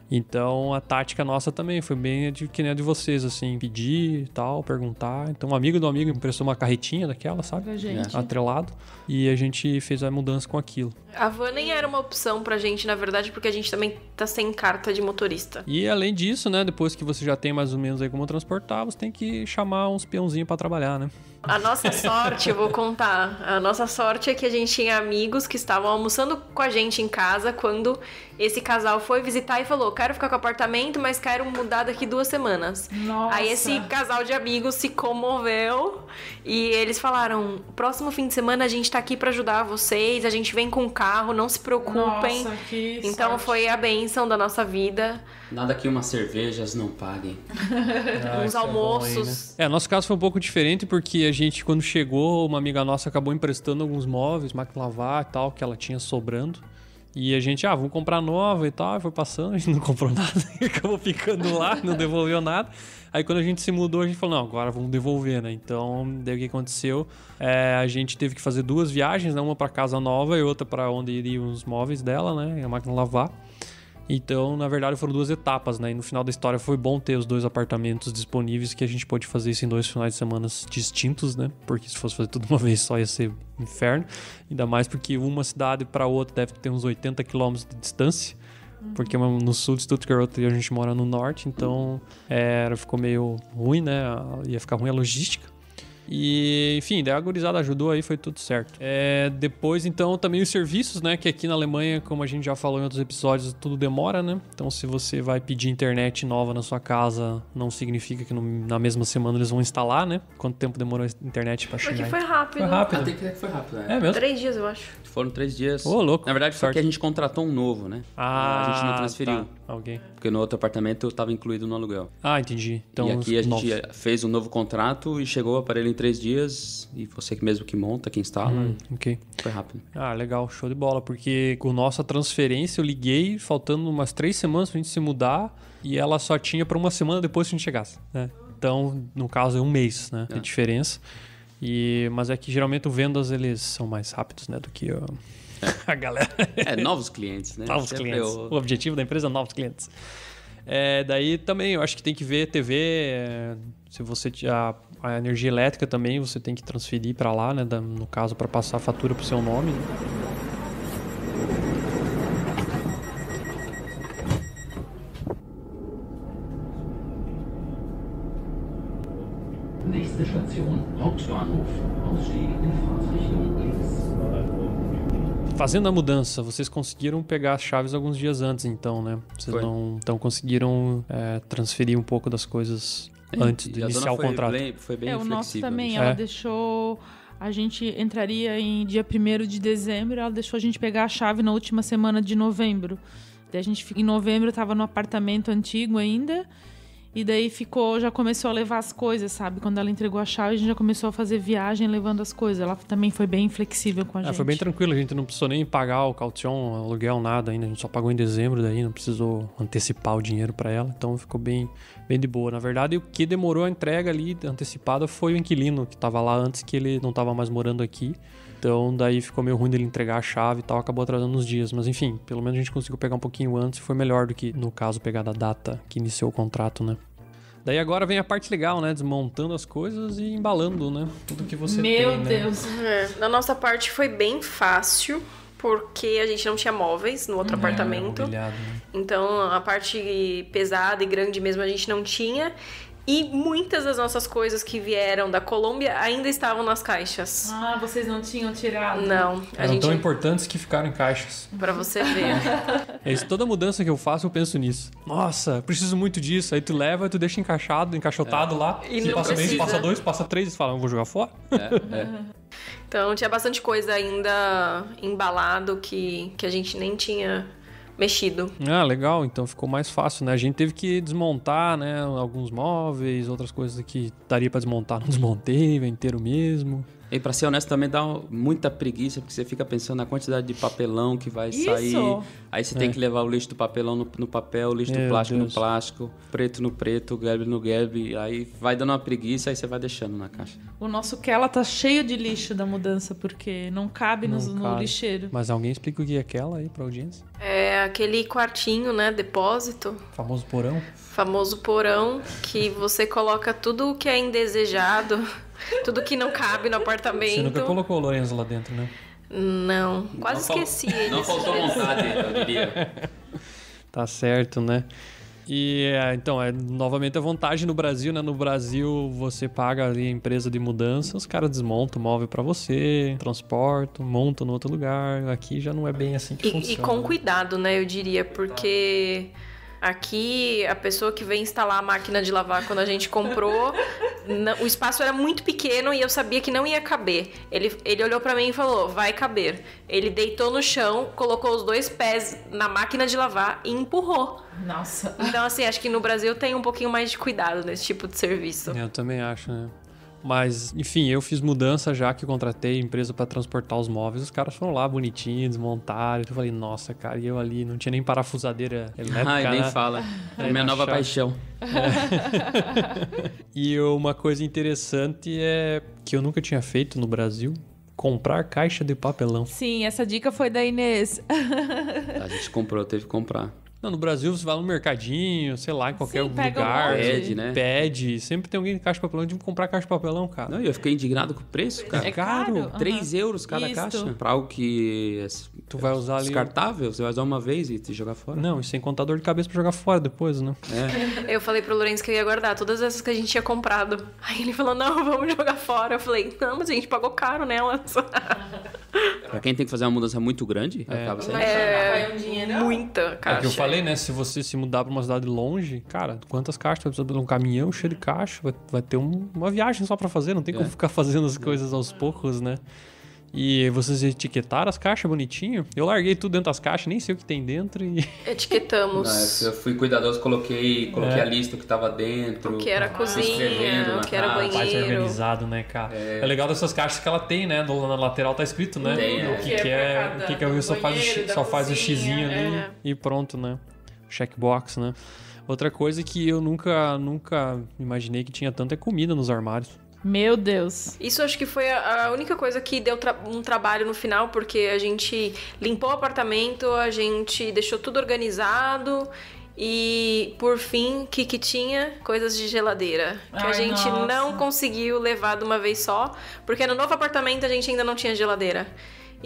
Então a tática nossa também foi bem de, que nem a de vocês, assim, pedir e tal, perguntar. Então um amigo do amigo emprestou uma carretinha daquela, sabe? É. Atrelado. E a gente fez a mudança com aquilo. A van nem era uma opção pra gente, na verdade, porque a gente também tá sem carta de motorista. E além disso, né, depois que você já tem mais ou menos aí como transportar, você tem que chamar uns peãozinhos para trabalhar, né? A nossa sorte, eu vou contar. A nossa sorte é que a gente tinha amigos que estavam almoçando com a gente em casa quando esse casal foi visitar e falou: Quero ficar com o apartamento, mas quero mudar daqui duas semanas. Nossa. Aí esse casal de amigos se comoveu e eles falaram: Próximo fim de semana a gente tá aqui para ajudar vocês, a gente vem com o carro, não se preocupem. Nossa, que então sorte. foi a benção da nossa vida. Nada que umas cervejas não paguem. Ah, Uns é né? almoços. É, né? é, nosso caso foi um pouco diferente porque a gente, quando chegou, uma amiga nossa acabou emprestando alguns móveis, máquina lavar e tal, que ela tinha sobrando. E a gente, ah, vamos comprar nova e tal, e foi passando, a gente não comprou nada, acabou ficando lá, não devolveu nada. Aí quando a gente se mudou, a gente falou, não, agora vamos devolver, né? Então, daí o que aconteceu? É, a gente teve que fazer duas viagens, né? Uma para casa nova e outra para onde iriam os móveis dela, né? A máquina lavar. Então, na verdade, foram duas etapas, né? E no final da história foi bom ter os dois apartamentos disponíveis que a gente pôde fazer isso em dois finais de semana distintos, né? Porque se fosse fazer tudo uma vez só ia ser inferno. Ainda mais porque uma cidade para outra deve ter uns 80 quilômetros de distância. Uhum. Porque no sul de Stuttgart a gente mora no norte, então é, era, ficou meio ruim, né? Ia ficar ruim a logística. E, enfim, daí a gurizada ajudou aí, foi tudo certo. É, depois, então, também os serviços, né? Que aqui na Alemanha, como a gente já falou em outros episódios, tudo demora, né? Então, se você vai pedir internet nova na sua casa, não significa que no, na mesma semana eles vão instalar, né? Quanto tempo demorou a internet pra chegar? Porque foi rápido. Foi rápido. Até ah, que foi rápido, né? É mesmo? Três dias, eu acho. Foram três dias. Ô, oh, louco. Na verdade, foi que a gente contratou um novo, né? Ah, A gente não transferiu. Tá. Ok. Porque no outro apartamento eu tava incluído no aluguel. Ah, entendi. Então, e aqui a gente novos. fez um novo contrato e chegou o aparelho três dias e você mesmo que monta, que instala. Hum, ok. Foi rápido. Ah, legal, show de bola. Porque com nossa transferência eu liguei, faltando umas três semanas pra gente se mudar, e ela só tinha para uma semana depois que a gente chegasse. Né? Então, no caso, é um mês, né? É. A diferença. E, mas é que geralmente o vendas eles são mais rápidos, né? Do que é. a galera. É, novos clientes, né? Novos Sempre clientes. Eu... O objetivo da empresa é novos clientes. É, daí também eu acho que tem que ver TV. É, se você a, a energia elétrica também você tem que transferir para lá, né? Da, no caso para passar a fatura pro seu nome. Nächste Station, Hauptbahnhof. Ausstieg in Fahrtrichtung fazendo a mudança, vocês conseguiram pegar as chaves alguns dias antes, então, né? Vocês foi. não, então conseguiram é, transferir um pouco das coisas é, antes de iniciar o contrato. Bem, foi bem é, O nosso também, ela é. deixou. A gente entraria em dia 1 de dezembro, ela deixou a gente pegar a chave na última semana de novembro. Daí a gente, em novembro, estava no apartamento antigo ainda. E daí ficou, já começou a levar as coisas, sabe? Quando ela entregou a chave, a gente já começou a fazer viagem levando as coisas. Ela também foi bem flexível com a é, gente. Foi bem tranquilo, a gente não precisou nem pagar o caution, aluguel, nada ainda. A gente só pagou em dezembro, daí não precisou antecipar o dinheiro para ela. Então ficou bem, bem de boa. Na verdade, o que demorou a entrega ali antecipada foi o inquilino que tava lá antes, que ele não tava mais morando aqui. Então daí ficou meio ruim dele entregar a chave e tal, acabou atrasando uns dias. Mas enfim, pelo menos a gente conseguiu pegar um pouquinho antes e foi melhor do que, no caso, pegar da data que iniciou o contrato, né? Daí agora vem a parte legal, né? Desmontando as coisas e embalando, né? Tudo que você Meu tem. Meu né? Deus! Né? É. Na nossa parte foi bem fácil, porque a gente não tinha móveis no outro é, apartamento. Né? Então a parte pesada e grande mesmo a gente não tinha. E muitas das nossas coisas que vieram da Colômbia ainda estavam nas caixas. Ah, vocês não tinham tirado? Não. Eram gente... tão importantes que ficaram em caixas. Para você ver. é isso, toda mudança que eu faço, eu penso nisso. Nossa, preciso muito disso. Aí tu leva, tu deixa encaixado, encaixotado é. lá. E não passa precisa. mês, passa dois, passa três e fala, eu vou jogar fora. É, é. Então tinha bastante coisa ainda embalado que, que a gente nem tinha mexido. Ah, legal. Então ficou mais fácil, né? A gente teve que desmontar, né? Alguns móveis, outras coisas que daria para desmontar, não desmontei, inteiro mesmo. E para ser honesto, também dá muita preguiça, porque você fica pensando na quantidade de papelão que vai Isso. sair. Aí você é. tem que levar o lixo do papelão no, no papel, o lixo Meu do plástico Deus. no plástico, preto no preto, gueb no gueb. Aí vai dando uma preguiça, aí você vai deixando na caixa. O nosso Kela tá cheio de lixo da mudança, porque não cabe, não no, cabe. no lixeiro. Mas alguém explica o que é Kela aí pra audiência? É aquele quartinho, né? Depósito. famoso porão. Famoso porão, que você coloca tudo o que é indesejado. Tudo que não cabe no apartamento. Você nunca colocou o Lorenzo lá dentro, né? Não, quase não esqueci. Fal... Não faltou vontade, eu diria. Tá certo, né? E é, então, é novamente a vantagem no Brasil, né? No Brasil você paga ali a empresa de mudança, os caras desmontam o móvel para você, transportam, montam no outro lugar. Aqui já não é bem assim que e, funciona. E com né? cuidado, né? Eu diria, porque. Aqui, a pessoa que veio instalar a máquina de lavar quando a gente comprou, o espaço era muito pequeno e eu sabia que não ia caber. Ele, ele olhou para mim e falou: vai caber. Ele deitou no chão, colocou os dois pés na máquina de lavar e empurrou. Nossa. Então, assim, acho que no Brasil tem um pouquinho mais de cuidado nesse tipo de serviço. Eu também acho, né? Mas, enfim, eu fiz mudança já que contratei empresa para transportar os móveis. Os caras foram lá bonitinho, desmontaram. eu falei, nossa, cara, e eu ali não tinha nem parafusadeira elétrica. Ai, nem né? fala. É, é minha tá nova paixão. É. e uma coisa interessante é que eu nunca tinha feito no Brasil, comprar caixa de papelão. Sim, essa dica foi da Inês. a gente comprou, teve que comprar. Não, no Brasil você vai no mercadinho, sei lá, em qualquer Sim, lugar. Um pede, né? Pede. Sempre tem alguém de caixa de papelão de comprar caixa de papelão, cara. Não, e eu fiquei indignado com o preço, cara. É, é caro. Uhum. 3 euros cada Isto. caixa. Pra algo que é, tu vai é usar descartável, ali... você vai usar uma vez e te jogar fora. Não, e sem contador de cabeça pra jogar fora depois, né? É. Eu falei pro Lourenço que eu ia guardar todas essas que a gente tinha comprado. Aí ele falou, não, vamos jogar fora. Eu falei, não, mas a gente pagou caro nelas. pra quem tem que fazer uma mudança muito grande, é. acaba sendo. É, um dinheiro. muita caixa. É que eu falei, né? Se você se mudar pra uma cidade longe, cara, quantas caixas? Vai precisar de um caminhão cheio de caixa, vai, vai ter um, uma viagem só pra fazer, não tem como é. ficar fazendo as coisas aos poucos, né? E vocês etiquetaram as caixas bonitinho? Eu larguei tudo dentro das caixas, nem sei o que tem dentro e. Etiquetamos. eu fui cuidadoso, coloquei, coloquei é. a lista que tava dentro. O que era cozinha, o que era casa. banheiro. Mais organizado, né, cara? É. é. legal dessas caixas que ela tem, né? na lateral tá escrito, né? Tem, é. É, é. O que, que é, o que, que só faz, o, só faz o xizinho ali é. e pronto, né? Checkbox, né? Outra coisa que eu nunca, nunca imaginei que tinha tanto é comida nos armários. Meu Deus. Isso acho que foi a única coisa que deu tra um trabalho no final, porque a gente limpou o apartamento, a gente deixou tudo organizado e por fim, o que, que tinha? Coisas de geladeira. Que Ai, a gente nossa. não conseguiu levar de uma vez só. Porque no novo apartamento a gente ainda não tinha geladeira.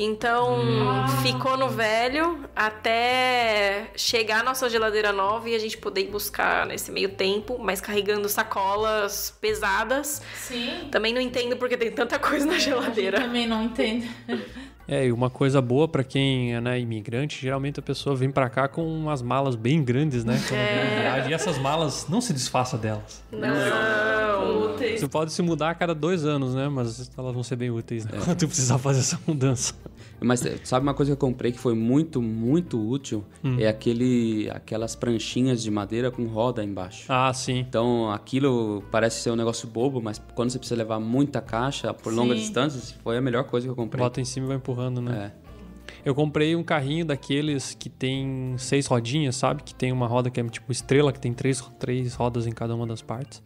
Então hum. ficou no velho até chegar a nossa geladeira nova e a gente poder ir buscar nesse meio tempo, mas carregando sacolas pesadas. Sim. Também não entendo porque tem tanta coisa na geladeira. também não entendo. É, e uma coisa boa para quem é né, imigrante, geralmente a pessoa vem para cá com umas malas bem grandes, né? é. e essas malas não se desfaça delas. Não. não. Uhum. úteis. Você pode se mudar a cada dois anos, né? Mas elas vão ser bem úteis né? É. quando tu precisar fazer essa mudança. Mas eh, sabe uma coisa que eu comprei que foi muito, muito útil? Hum. É aquele, aquelas pranchinhas de madeira com roda embaixo. Ah, sim. Então aquilo parece ser um negócio bobo, mas quando você precisa levar muita caixa por sim. longas distâncias, foi a melhor coisa que eu comprei. Bota em cima e vai empurrando, né? É. Eu comprei um carrinho daqueles que tem seis rodinhas, sabe? Que tem uma roda que é tipo estrela, que tem três, três rodas em cada uma das partes.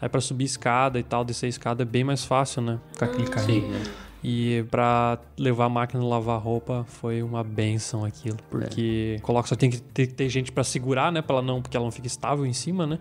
Aí para subir escada e tal, descer escada é bem mais fácil, né? Com aquele hum, carrinho. Sim, né? E para levar a máquina lavar roupa foi uma benção aquilo, é. porque é. coloca só tem que ter, ter gente para segurar, né, para ela não, porque ela não fica estável em cima, né?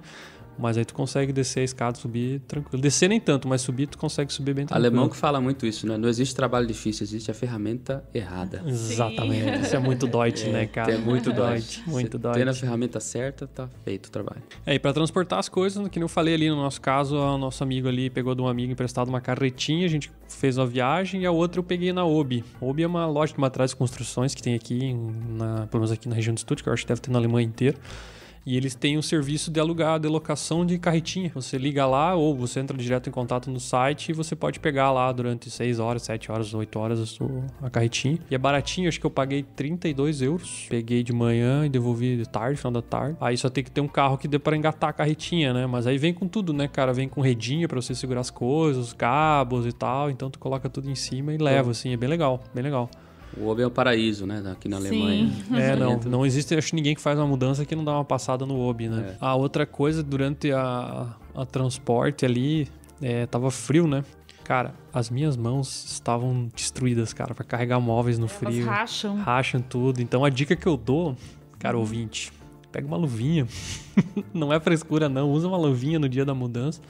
Mas aí tu consegue descer a escada, subir tranquilo. Descer nem tanto, mas subir tu consegue subir bem tranquilo. Alemão que fala muito isso, né? Não existe trabalho difícil, existe a ferramenta errada. Sim. Exatamente. Isso é muito Deutsch, é, né, cara? É muito Deutsch. Muito Deutsch. Tendo a ferramenta certa, tá feito o trabalho. É, e pra transportar as coisas, que eu falei ali, no nosso caso, o nosso amigo ali pegou de um amigo emprestado uma carretinha, a gente fez uma viagem e a outra eu peguei na Obi. Obi é uma loja de materiais de construções que tem aqui, na, pelo menos aqui na região do Stuttgart que eu acho que deve ter na Alemanha inteira. E eles têm um serviço de alugar, de locação de carretinha. Você liga lá ou você entra direto em contato no site e você pode pegar lá durante 6 horas, 7 horas, 8 horas a carretinha. E é baratinho, acho que eu paguei 32 euros. Peguei de manhã e devolvi de tarde, final da tarde. Aí só tem que ter um carro que dê para engatar a carretinha, né? Mas aí vem com tudo, né, cara? Vem com redinha para você segurar as coisas, os cabos e tal. Então tu coloca tudo em cima e leva, é. assim. É bem legal, bem legal. O Obi é o paraíso, né? Aqui na Alemanha. Sim. É, uhum. não. Não existe, acho, ninguém que faz uma mudança que não dá uma passada no Obi, né? É. A outra coisa, durante a, a transporte ali, é, tava frio, né? Cara, as minhas mãos estavam destruídas, cara, para carregar móveis no frio. racham. Racham tudo. Então a dica que eu dou, cara, uhum. ouvinte, pega uma luvinha. não é frescura, não. Usa uma luvinha no dia da mudança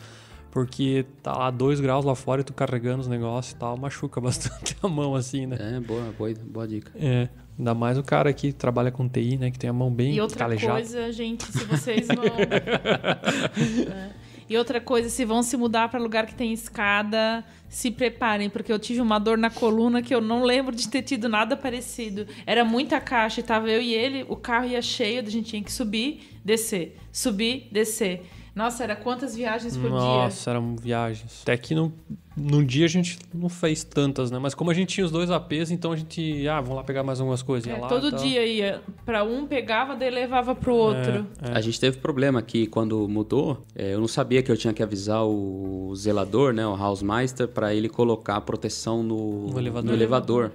porque tá lá dois graus lá fora e tu carregando os negócios e tal, machuca bastante a mão assim, né? É, boa, boa, boa dica. É. Ainda mais o cara que trabalha com TI, né? Que tem a mão bem calejada. E outra calejada. coisa, gente, se vocês vão... é. E outra coisa, se vão se mudar para lugar que tem escada, se preparem, porque eu tive uma dor na coluna que eu não lembro de ter tido nada parecido. Era muita caixa e tava eu e ele, o carro ia cheio, a gente tinha que subir, descer, subir, descer. Nossa, era quantas viagens por Nossa, dia? Nossa, eram viagens. Até que num, no dia a gente não fez tantas, né? Mas como a gente tinha os dois APs, então a gente, ah, vamos lá pegar mais algumas coisas. É, lá, todo tá. dia ia. Pra um pegava, daí levava pro outro. É, é. A gente teve problema aqui quando mudou. É, eu não sabia que eu tinha que avisar o zelador, né? O Hausmeister, pra ele colocar a proteção no, no elevador. No elevador.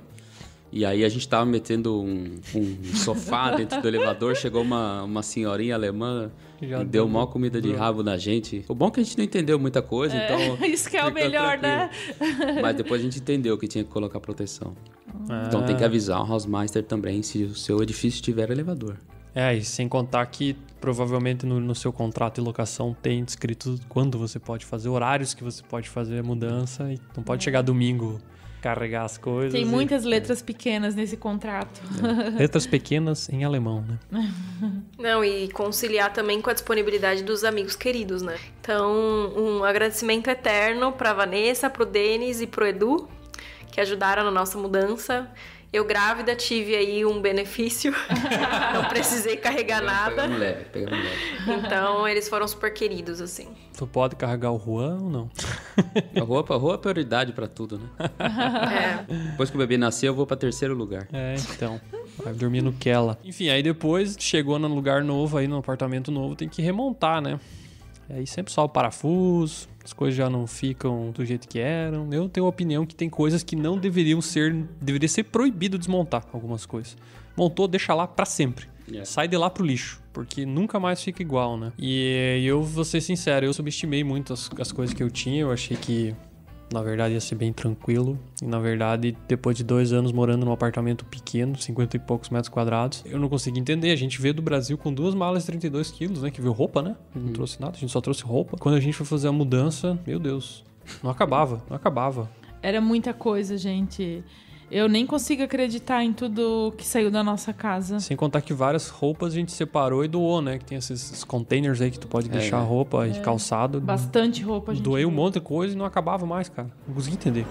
E aí a gente tava metendo um, um sofá dentro do elevador, chegou uma, uma senhorinha alemã Já e deu mal comida de rabo na gente. O bom é que a gente não entendeu muita coisa, é, então. Isso que é o melhor, né? tranquilo. né? Mas depois a gente entendeu que tinha que colocar proteção. Ah. Então tem que avisar o housemaster também se o seu edifício tiver elevador. É, e sem contar que provavelmente no, no, seu contrato de locação tem descrito quando você pode fazer, horários que você pode fazer a mudança e não pode é. chegar domingo carregar as coisas. Tem muitas e... É. letras pequenas nesse contrato. É. Letras pequenas em alemão, né? Não, e conciliar também com a disponibilidade dos amigos queridos, né? Então, um agradecimento eterno para Vanessa, para o Denis e para o Edu, que ajudaram na nossa mudança eu grávida tive aí um benefício, não precisei carregar nada. Pegamos leve, pegamos leve. Então eles foram super queridos, assim. Tu pode carregar o Juan ou não? A rua, é a é prioridade para tudo, né? É. Depois que o bebê nascer, eu vou para terceiro lugar. É, então. Vai dormir no Kela. Enfim, aí depois chegou no lugar novo, aí no apartamento novo, tem que remontar, né? E aí sempre só o parafuso, as coisas já não ficam do jeito que eram. Eu tenho a opinião que tem coisas que não deveriam ser, deveria ser proibido desmontar algumas coisas. Montou, deixa lá para sempre. Yeah. É. Sai de lá pro lixo, porque nunca mais fica igual, né? E eu vou ser sincero, eu subestimei muito as, as coisas que eu tinha, eu achei que na verdade, ia ser bem tranquilo. E na verdade, depois de dois anos morando num apartamento pequeno, 50 e poucos metros quadrados, eu não consegui entender. A gente veio do Brasil com duas malas de 32 quilos, né? Que veio roupa, né? Não hum. trouxe nada, a gente só trouxe roupa. Quando a gente foi fazer a mudança, meu Deus, não acabava, não acabava. Era muita coisa, gente. Eu nem consigo acreditar em tudo que saiu da nossa casa. Sem contar que várias roupas a gente separou e doou, né? Que tem esses containers aí que tu pode é, deixar é. roupa e calçado. Bastante roupa, gente. Doei um monte de coisa e não acabava mais, cara. Não consegui entender.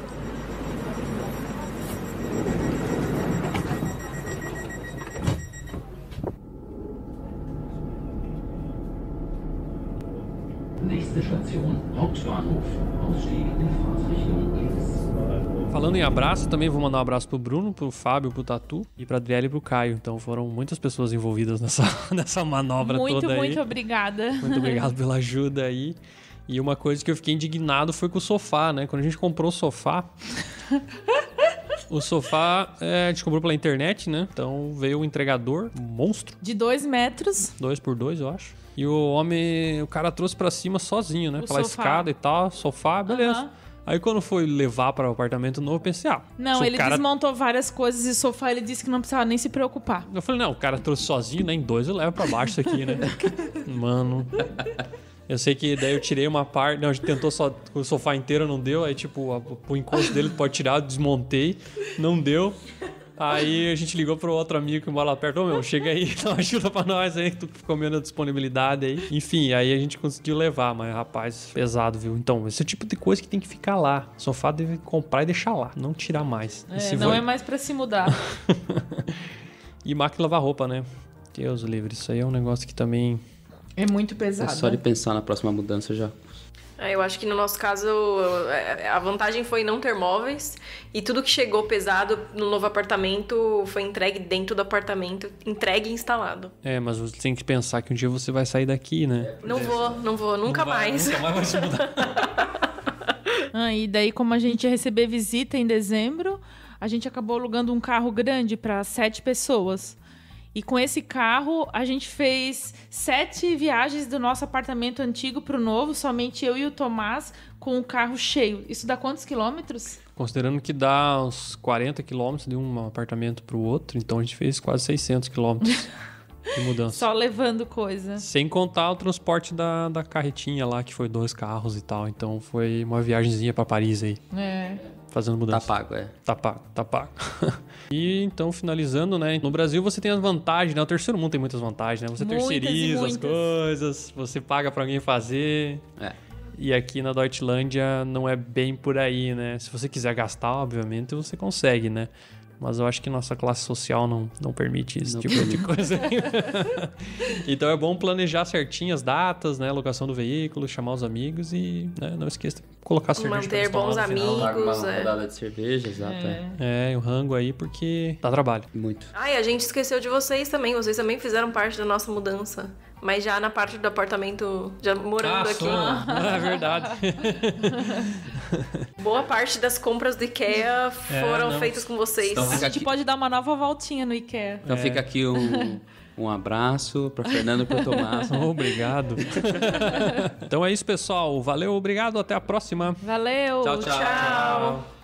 Nächste Station, Hauptbahnhof. Ausstieg in Fahrtrichtung links. Falando em abraço, também vou mandar um abraço pro Bruno, pro Fábio, pro Tatu e pra Adriele e pro Caio. Então foram muitas pessoas envolvidas nessa, nessa manobra muito, toda aí. Muito, muito obrigada. Muito obrigado pela ajuda aí. E uma coisa que eu fiquei indignado foi com o sofá, né? Quando a gente comprou o sofá. O sofá é, a gente comprou pela internet, né? Então veio o um entregador, um monstro. De dois metros. Dois por dois, eu acho. E o homem, o cara trouxe para cima sozinho, né? O Pela sofá. escada e tal, sofá, beleza. Aí quando foi levar para o apartamento novo, eu pensei, ah. Não, ele cara... desmontou várias coisas e sofá, ele disse que não precisava nem se preocupar. Eu falei, não, o cara trouxe sozinho, né? Em dois eu levo para baixo isso aqui, né? Mano. Eu sei que daí eu tirei uma parte. Não, a gente tentou só o sofá inteiro, não deu. Aí, tipo, o encosto dele pode tirar, desmontei, não deu. Aí a gente ligou pro outro amigo que mora lá perto. Ô, meu, chega aí, dá uma ajuda pra nós aí, que tu ficou menos disponibilidade aí. Enfim, aí a gente conseguiu levar, mas rapaz, pesado, viu? Então, esse é o tipo de coisa que tem que ficar lá. O sofá deve comprar e deixar lá, não tirar mais. É, não é mais pra se mudar. e máquina lavar roupa, né? Deus livre, isso aí é um negócio que também... É muito pesado. É só de né? pensar na próxima mudança já é, eu acho que no nosso caso é, é, a vantagem foi não ter móveis e tudo que chegou pesado no novo apartamento foi entregue dentro do apartamento, entregue e instalado. É, mas você tem que pensar que um dia você vai sair daqui, né? Não vou, não vou, nunca não vai, mais. Nunca mais vai se mudar. ah, e daí, como a gente ia receber visita em dezembro, a gente acabou alugando um carro grande para sete pessoas. E com esse carro, a gente fez sete viagens do nosso apartamento antigo para o novo, somente eu e o Tomás, com o carro cheio. Isso dá quantos quilômetros? Considerando que dá uns 40 quilômetros de um apartamento para o outro, então a gente fez quase 600 quilômetros. de mudança. Só levando coisa. Sem contar o transporte da, da carretinha lá, que foi dois carros e tal. Então foi uma viagemzinha para Paris aí. É fazendo tá mudança. Tá pago, é. Tá pago, tá pago. e então, finalizando, né? No Brasil você tem as vantagens, né? O terceiro mundo tem muitas vantagens, né? Você muitas terceiriza as coisas, você paga para alguém fazer. É. E aqui na Deutschlandia não é bem por aí, né? Se você quiser gastar, obviamente, você consegue, né? Mas eu acho que nossa classe social não, não permite esse não tipo permite. de coisa. então é bom planejar certinho as datas, né? Locação do veículo, chamar os amigos e né, não esqueça de colocar cerveja Manter bons amigos. Final, uma é. rodada de cerveja, exato. É. é, é o rango aí, porque dá trabalho. Muito. Ai, a gente esqueceu de vocês também. Vocês também fizeram parte da nossa mudança. Mas já na parte do apartamento, já morando ah, aqui. Ah, é verdade. Boa parte das compras do IKEA é, foram é, feitas com vocês. Então, a gente aqui... pode dar uma nova voltinha no IKEA. Então é. fica aqui um, um abraço para Fernando e para Tomás. obrigado. então é isso, pessoal. Valeu, obrigado, até a próxima. Valeu. tchau. tchau. tchau.